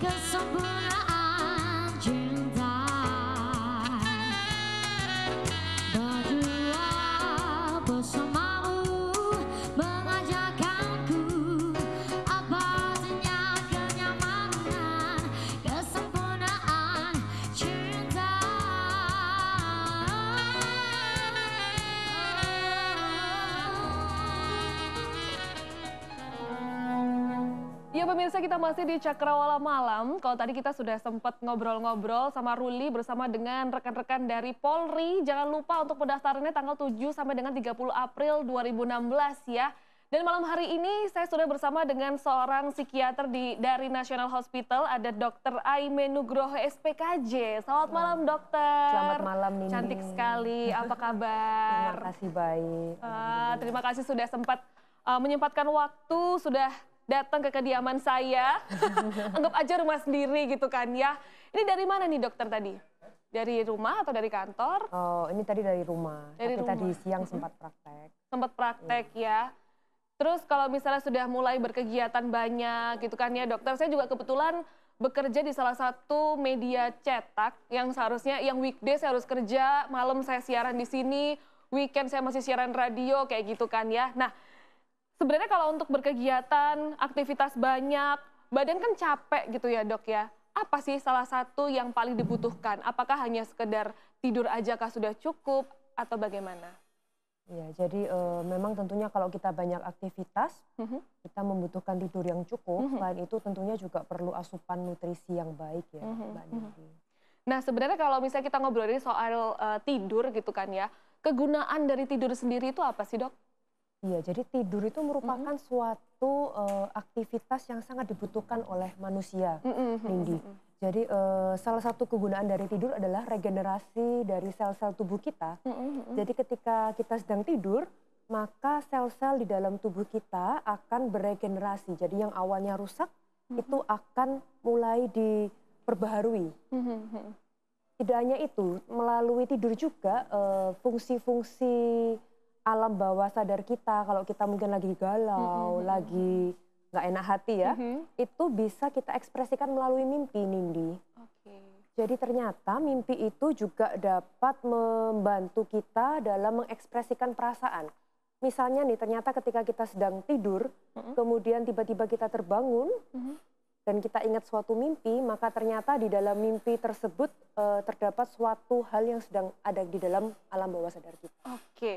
cause I'm burning Ya pemirsa kita masih di Cakrawala Malam. Kalau tadi kita sudah sempat ngobrol-ngobrol sama Ruli bersama dengan rekan-rekan dari Polri. Jangan lupa untuk pendaftarannya tanggal 7 sampai dengan 30 April 2016 ya. Dan malam hari ini saya sudah bersama dengan seorang psikiater di dari National Hospital ada Dr. Aime Nugroho SPKJ. Selamat malam dokter. Selamat malam Nini. Cantik sekali. Apa kabar? Terima kasih baik. Uh, terima kasih sudah sempat uh, ah, menyempatkan waktu sudah datang ke kediaman saya. Anggap aja rumah sendiri gitu kan ya. Ini dari mana nih dokter tadi? Dari rumah atau dari kantor? Oh, ini tadi dari rumah. Dari Tapi rumah. tadi siang sempat praktek. Sempat praktek iya. ya. Terus kalau misalnya sudah mulai berkegiatan banyak gitu kan ya dokter, saya juga kebetulan bekerja di salah satu media cetak yang seharusnya yang weekday saya harus kerja, malam saya siaran di sini, weekend saya masih siaran radio kayak gitu kan ya. Nah, sebenarnya kalau untuk berkegiatan, aktivitas banyak, badan kan capek gitu ya dok ya. Apa sih salah satu yang paling dibutuhkan? Apakah hanya sekedar tidur aja kah sudah cukup atau bagaimana? Ya, jadi e, memang tentunya kalau kita banyak aktivitas, mm -hmm. kita membutuhkan tidur yang cukup. Mm -hmm. Selain itu tentunya juga perlu asupan nutrisi yang baik ya, mm -hmm. Mbak mhm. Niki. Mm -hmm. Nah, sebenarnya kalau misalnya kita ngobrolin soal uh, tidur gitu kan ya, kegunaan dari tidur sendiri itu apa sih dok? Iya, jadi tidur itu merupakan mm -hmm. suatu uh, aktivitas yang sangat dibutuhkan oleh manusia, mm -hmm. Mm -hmm. Jadi uh, salah satu kegunaan dari tidur adalah regenerasi dari sel-sel tubuh kita. Mm -hmm. Jadi ketika kita sedang tidur, maka sel-sel di dalam tubuh kita akan beregenerasi. Jadi yang awalnya rusak mm -hmm. itu akan mulai diperbaharui. Mm -hmm. Tidak hanya itu, melalui tidur juga eh, fungsi-fungsi uh, fungsi -fungsi alam bawah sadar kita kalau kita mungkin lagi galau, mm -hmm. lagi nggak enak hati ya, mm -hmm. itu bisa kita ekspresikan melalui mimpi, Nindi. Okay. Jadi ternyata mimpi itu juga dapat membantu kita dalam mengekspresikan perasaan. Misalnya nih, ternyata ketika kita sedang tidur, mm -hmm. kemudian tiba-tiba kita terbangun, mm -hmm dan kita ingat suatu mimpi, maka ternyata di dalam mimpi tersebut e, terdapat suatu hal yang sedang ada di dalam alam bawah sadar kita. Oke. Okay.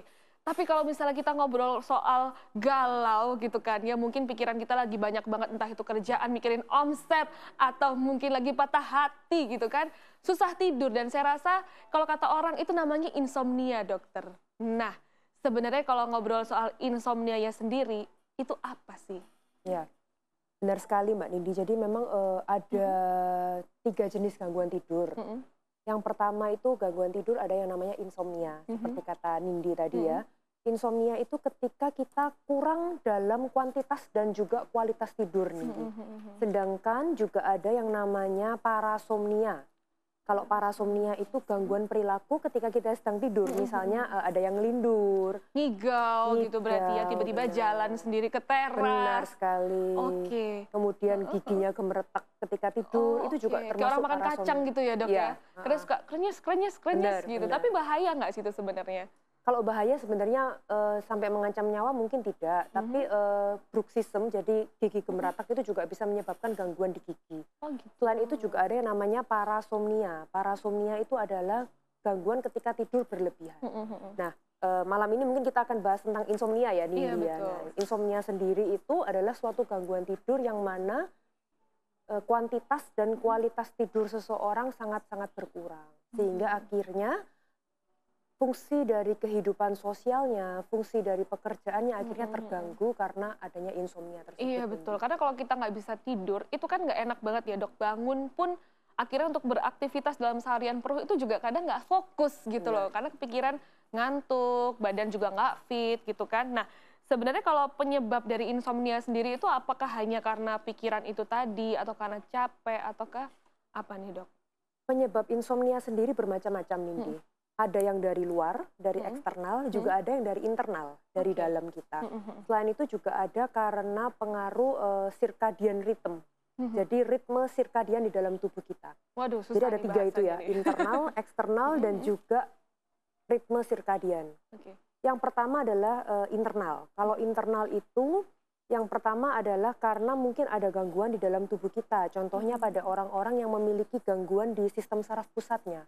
Tapi kalau misalnya kita ngobrol soal galau gitu kan, ya mungkin pikiran kita lagi banyak banget entah itu kerjaan, mikirin omset atau mungkin lagi patah hati gitu kan. Susah tidur dan saya rasa kalau kata orang itu namanya insomnia, Dokter. Nah, sebenarnya kalau ngobrol soal insomnia ya sendiri, itu apa sih? Ya. Benar sekali Mbak Nindi. Jadi memang uh, ada mm -hmm. tiga jenis gangguan tidur. Mm -hmm. Yang pertama itu gangguan tidur ada yang namanya insomnia, mm -hmm. seperti kata Nindi tadi mm -hmm. ya insomnia itu ketika kita kurang dalam kuantitas dan juga kualitas tidur nih. Hmm, hmm, hmm, Sedangkan juga ada yang namanya parasomnia. Kalau parasomnia itu gangguan perilaku ketika kita sedang tidur, misalnya uh, ada yang lindur, ngigau, gitu berarti ya tiba-tiba jalan sendiri ke teras. Benar sekali. Oke. Okay. Kemudian giginya gemeretak ketika tidur, oh, itu juga okay. termasuk Kayak orang makan parasomnia. kacang gitu ya dok ya. ya? Terus suka krenyes, krenyes, krenyes benar, gitu. Benar. Tapi bahaya nggak sih itu sebenarnya? kalau bahaya sebenarnya uh, sampai mengancam nyawa mungkin tidak, -hmm. tapi uh, eh, bruxism jadi gigi gemeratak itu juga bisa menyebabkan gangguan di gigi. Oh, gitu. Selain itu juga ada yang namanya parasomnia. Parasomnia itu adalah gangguan ketika tidur berlebihan. Hmm, -hmm. Nah, uh, malam ini mungkin kita akan bahas tentang insomnia ya nih. Iya, ya. Nah, insomnia sendiri itu adalah suatu gangguan tidur yang mana uh, kuantitas dan kualitas tidur seseorang sangat-sangat berkurang sehingga mhm. akhirnya fungsi dari kehidupan sosialnya, fungsi dari pekerjaannya akhirnya terganggu karena adanya insomnia tersebut. Iya betul, karena kalau kita nggak bisa tidur, itu kan nggak enak banget ya dok. Bangun pun akhirnya untuk beraktivitas dalam seharian penuh itu juga kadang nggak fokus gitu iya. loh, karena kepikiran ngantuk, badan juga nggak fit gitu kan. Nah sebenarnya kalau penyebab dari insomnia sendiri itu apakah hanya karena pikiran itu tadi, atau karena capek, ataukah apa nih dok? Penyebab insomnia sendiri bermacam-macam, nih. Hmm ada yang dari luar, dari hmm. eksternal, hmm. juga ada yang dari internal, dari okay. dalam kita. Hmm, hmm, hmm. Selain itu juga ada karena pengaruh uh, eh, circadian rhythm. Hmm. Jadi ritme circadian di dalam tubuh kita. Waduh, susah Jadi ada tiga itu ya, ini. internal, eksternal, hmm. dan juga ritme circadian. Okay. Yang pertama adalah uh, internal. Kalau internal itu yang pertama adalah karena mungkin ada gangguan di dalam tubuh kita. Contohnya pada orang-orang yang memiliki gangguan di sistem saraf pusatnya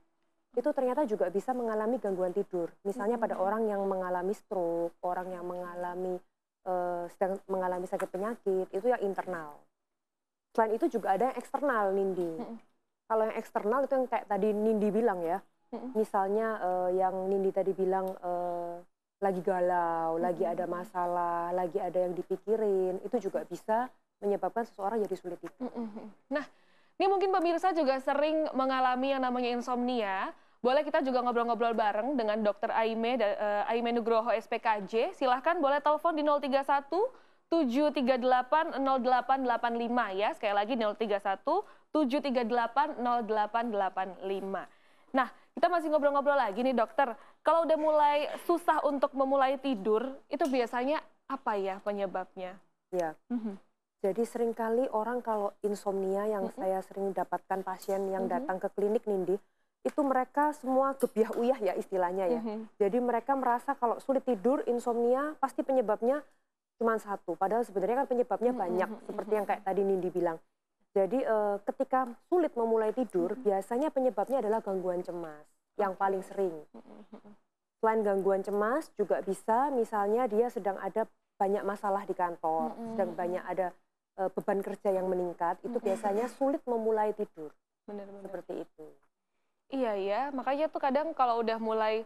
itu ternyata juga bisa mengalami gangguan tidur. Misalnya pada hmm. orang yang mengalami stroke, orang yang mengalami uh, mengalami sakit penyakit, itu yang internal. Selain itu juga ada yang eksternal, Nindi. Hmm. Kalau yang eksternal itu yang kayak tadi Nindi bilang ya. Hmm. Misalnya uh, yang Nindi tadi bilang uh, lagi galau, lagi ada masalah, lagi ada yang dipikirin, itu juga bisa menyebabkan seseorang jadi sulit tidur. Nah, ini mungkin pemirsa juga sering mengalami yang namanya insomnia. Boleh kita juga ngobrol-ngobrol bareng dengan Dr. Aime, eh, Aime Nugroho SPKJ. Silahkan boleh telepon di 031 738 0885 ya. Sekali lagi 031 738 0885. Nah, kita masih ngobrol-ngobrol lagi nih dokter. Kalau udah mulai susah untuk memulai tidur, itu biasanya apa ya penyebabnya? Ya, mm -hmm jadi seringkali orang kalau insomnia yang mm -hmm. saya sering dapatkan pasien yang mm -hmm. datang ke klinik Nindi, itu mereka semua gebiah uyah ya istilahnya ya. Mm -hmm. Jadi mereka merasa kalau sulit tidur, insomnia pasti penyebabnya cuma satu. Padahal sebenarnya kan penyebabnya mm -hmm. banyak seperti yang kayak tadi Nindi bilang. Jadi eh, ketika sulit memulai tidur, mm -hmm. biasanya penyebabnya adalah gangguan cemas yang paling sering. Selain gangguan cemas juga bisa misalnya dia sedang ada banyak masalah di kantor, mm -hmm. sedang banyak ada e, beban kerja yang meningkat itu mm -hmm. biasanya sulit memulai tidur. Benar, benar. Seperti itu. Iya iya makanya tuh kadang kalau udah mulai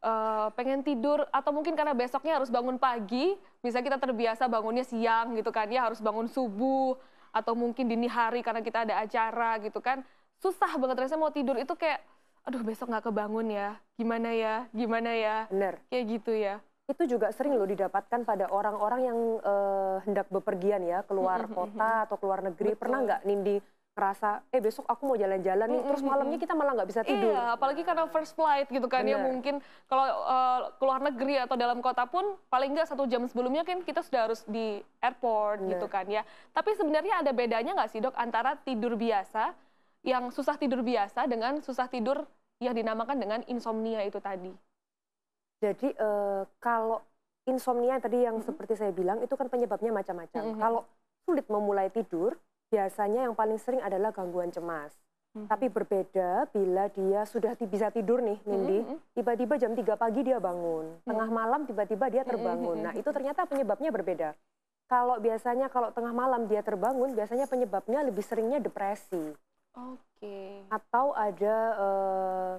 uh, pengen tidur atau mungkin karena besoknya harus bangun pagi, bisa kita terbiasa bangunnya siang gitu kan ya, harus bangun subuh atau mungkin dini hari karena kita ada acara gitu kan. Susah banget rasanya mau tidur itu kayak aduh besok nggak kebangun ya, gimana ya, gimana ya. Bener. Kayak gitu ya itu juga sering loh didapatkan pada orang-orang yang uh, hendak bepergian ya keluar kota atau keluar negeri. Betul. Pernah nggak Nindi ngerasa eh besok aku mau jalan-jalan nih terus malamnya kita malah nggak bisa tidur. Iya, apalagi karena first flight gitu kan Bener. ya mungkin kalau uh, keluar negeri atau dalam kota pun paling nggak satu jam sebelumnya kan kita sudah harus di airport Bener. gitu kan ya. Tapi sebenarnya ada bedanya nggak sih dok antara tidur biasa yang susah tidur biasa dengan susah tidur yang dinamakan dengan insomnia itu tadi? Jadi uh, kalau insomnia tadi yang mm -hmm. seperti saya bilang itu kan penyebabnya macam-macam. Mm -hmm. Kalau sulit memulai tidur, biasanya yang paling sering adalah gangguan cemas. Mm -hmm. Tapi berbeda bila dia sudah bisa tidur nih, Nindi. Mm-hmm. Tiba-tiba jam 3 pagi dia bangun, mm -hmm. tengah malam tiba-tiba dia terbangun. Mm -hmm. Nah, itu ternyata penyebabnya berbeda. Kalau biasanya kalau tengah malam dia terbangun, biasanya penyebabnya lebih seringnya depresi. Oke. Okay. Atau ada uh,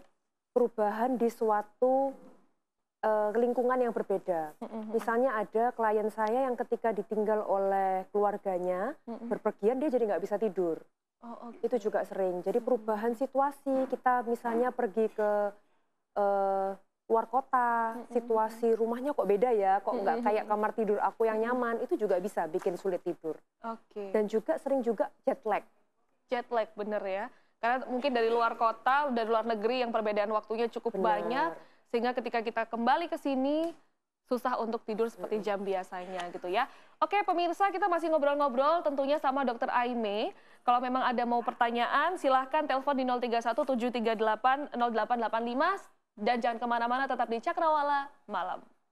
perubahan di suatu uh, lingkungan yang berbeda. Misalnya ada klien saya yang ketika ditinggal oleh keluarganya berpergian dia jadi nggak bisa tidur. Oh, okay. Itu juga sering. Jadi perubahan situasi kita misalnya pergi ke uh, luar kota, situasi rumahnya kok beda ya, kok nggak kayak kamar tidur aku yang nyaman, itu juga bisa bikin sulit tidur. Oke. Okay. Dan juga sering juga jet lag. Jet lag bener ya. Karena mungkin dari luar kota, dari luar negeri yang perbedaan waktunya cukup Benar. banyak sehingga ketika kita kembali ke sini susah untuk tidur seperti jam biasanya gitu ya. Oke pemirsa kita masih ngobrol-ngobrol tentunya sama dokter Aime. Kalau memang ada mau pertanyaan silahkan telepon di 031 738 0885 dan jangan kemana-mana tetap di Cakrawala malam.